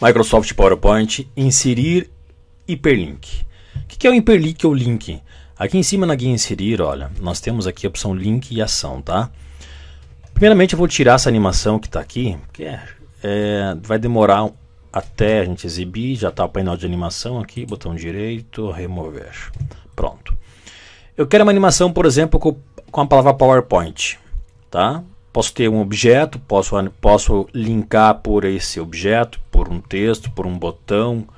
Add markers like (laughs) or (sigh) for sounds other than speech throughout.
Microsoft PowerPoint, inserir hiperlink. O que é o hiperlink ou link? Aqui em cima na guia inserir, olha, nós temos aqui a opção link e ação, tá? Primeiramente eu vou tirar essa animação que está aqui, porque é, é, vai demorar até a gente exibir, já está o painel de animação aqui, botão direito, remover, pronto. Eu quero uma animação, por exemplo, com, com a palavra PowerPoint, tá? Posso ter um objeto, posso, posso linkar por esse objeto, por um texto, por um botão,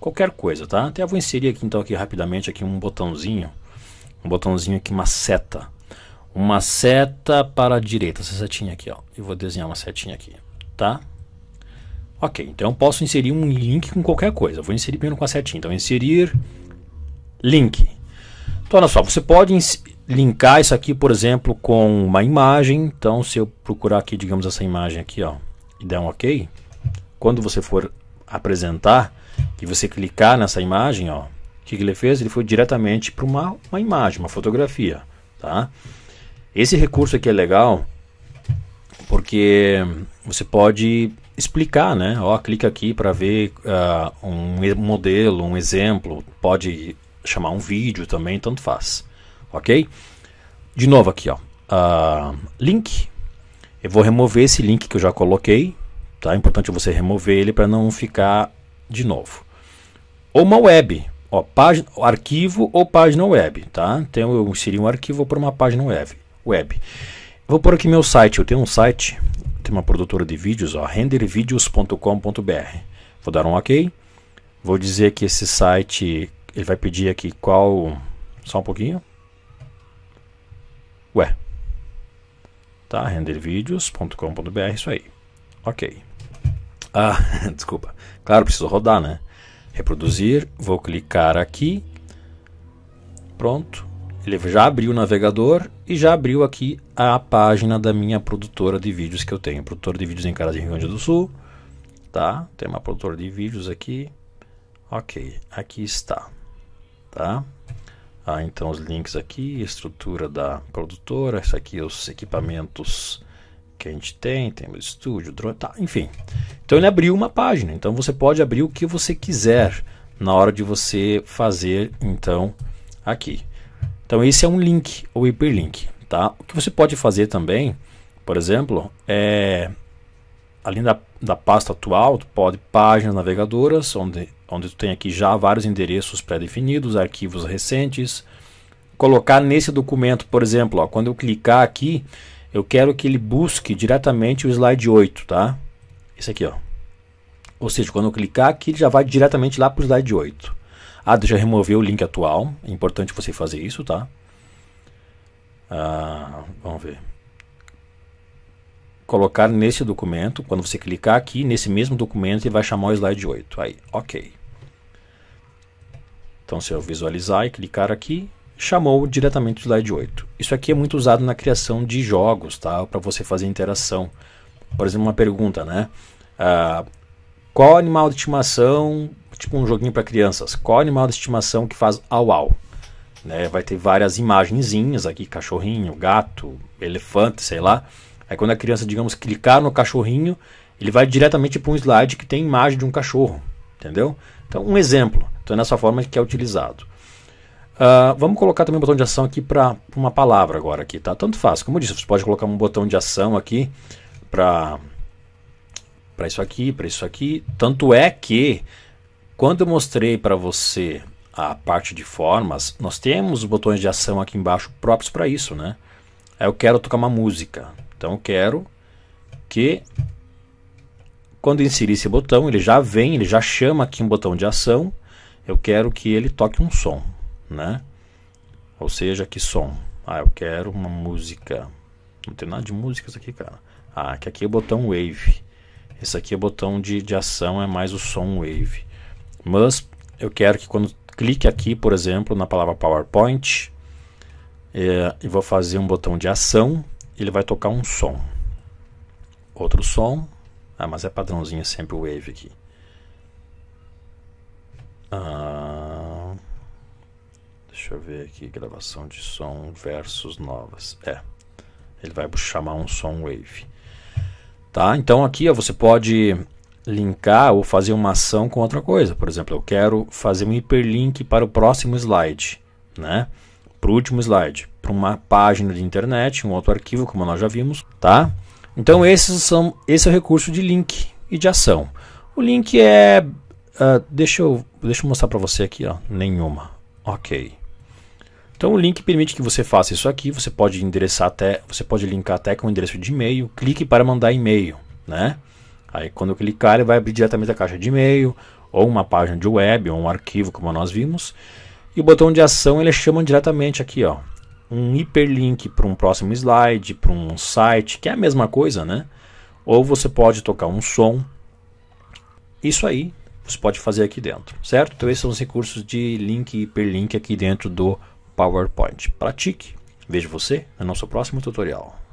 qualquer coisa, tá? Até vou inserir aqui então aqui rapidamente aqui um botãozinho, um botãozinho aqui, uma seta, uma seta para a direita, essa setinha aqui, ó. Eu vou desenhar uma setinha aqui, tá? Ok, então eu posso inserir um link com qualquer coisa. Eu vou inserir primeiro com a setinha. Então, inserir link. Então, olha só, você pode linkar isso aqui, por exemplo, com uma imagem. Então, se eu procurar aqui, digamos, essa imagem aqui, ó, e der um OK, quando você for apresentar e você clicar nessa imagem, ó, o que, que ele fez? Ele foi diretamente para uma, uma imagem, uma fotografia, tá? Esse recurso aqui é legal porque você pode explicar, né? Ó, clica aqui para ver uh, um modelo, um exemplo, pode chamar um vídeo também, tanto faz, ok? De novo aqui, ó, uh, link. Eu vou remover esse link que eu já coloquei, Tá? É importante você remover ele para não ficar de novo. Ou uma web, ó, página, arquivo ou página web. Tá? Então eu inseri um arquivo para uma página web. web. Vou por aqui meu site. Eu tenho um site, tem uma produtora de vídeos, rendervideos.com.br. Vou dar um OK. Vou dizer que esse site ele vai pedir aqui qual. Só um pouquinho. Ué. Tá? Rendervideos.com.br, isso aí. Ok. Ah, (laughs) desculpa. Claro, preciso rodar, né? Reproduzir, vou clicar aqui. Pronto. Ele já abriu o navegador e já abriu aqui a página da minha produtora de vídeos que eu tenho. Produtora de vídeos em Caras de Rio Grande do Sul. Tá? Tem uma produtora de vídeos aqui. Ok, aqui está. Tá? Ah, então os links aqui, estrutura da produtora, isso aqui é os equipamentos que a gente tem, temos estúdio, drone, tá, enfim. Então ele abriu uma página, então você pode abrir o que você quiser na hora de você fazer, então, aqui. Então esse é um link ou hiperlink, tá? O que você pode fazer também, por exemplo, é além da, da pasta atual, tu pode páginas navegadoras, onde, onde tu tem aqui já vários endereços pré-definidos, arquivos recentes, colocar nesse documento, por exemplo, ó, quando eu clicar aqui, eu quero que ele busque diretamente o slide 8, tá? Esse aqui, ó. Ou seja, quando eu clicar aqui, ele já vai diretamente lá para o slide 8. Ah, já removeu o link atual. É importante você fazer isso, tá? Ah, vamos ver. Colocar nesse documento. Quando você clicar aqui, nesse mesmo documento, ele vai chamar o slide 8. Aí, ok. Então, se eu visualizar e clicar aqui, chamou diretamente do slide 8. Isso aqui é muito usado na criação de jogos, tá? para você fazer interação. Por exemplo, uma pergunta, né? Ah, qual animal de estimação, tipo um joguinho para crianças, qual animal de estimação que faz au au? Né? Vai ter várias imagenzinhas aqui, cachorrinho, gato, elefante, sei lá. Aí quando a criança, digamos, clicar no cachorrinho, ele vai diretamente para um slide que tem imagem de um cachorro, entendeu? Então, um exemplo. Então é nessa forma que é utilizado. Uh, vamos colocar também um botão de ação aqui para uma palavra agora aqui, tá? Tanto faz. Como eu disse, você pode colocar um botão de ação aqui para para isso aqui, para isso aqui. Tanto é que quando eu mostrei para você a parte de formas, nós temos botões de ação aqui embaixo próprios para isso, né? Eu quero tocar uma música. Então eu quero que quando inserir esse botão, ele já vem, ele já chama aqui um botão de ação. Eu quero que ele toque um som né? Ou seja, que som? Ah, eu quero uma música. Não tem nada de músicas aqui, cara. Ah, que aqui é o botão wave. Esse aqui é o botão de, de ação, é mais o som wave. Mas eu quero que quando clique aqui, por exemplo, na palavra PowerPoint, é, e vou fazer um botão de ação, ele vai tocar um som. Outro som. Ah, mas é padrãozinho é sempre o wave aqui. Ah, Deixa eu ver aqui, gravação de som versus novas. É, ele vai chamar um som wave. Tá? Então aqui ó, você pode linkar ou fazer uma ação com outra coisa. Por exemplo, eu quero fazer um hiperlink para o próximo slide, né? Para o último slide, para uma página de internet, um outro arquivo, como nós já vimos, tá? Então esses são, esse é o recurso de link e de ação. O link é, uh, deixa eu, deixa eu mostrar para você aqui, ó, nenhuma. Ok. Então o link permite que você faça isso aqui, você pode endereçar até, você pode linkar até com o endereço de e-mail, clique para mandar e-mail, né? Aí quando eu clicar, ele vai abrir diretamente a caixa de e-mail, ou uma página de web, ou um arquivo, como nós vimos. E o botão de ação ele chama diretamente aqui, ó, um hiperlink para um próximo slide, para um site, que é a mesma coisa, né? Ou você pode tocar um som. Isso aí você pode fazer aqui dentro, certo? Então esses são os recursos de link e hiperlink aqui dentro do PowerPoint. Pratique. Vejo você no nosso próximo tutorial.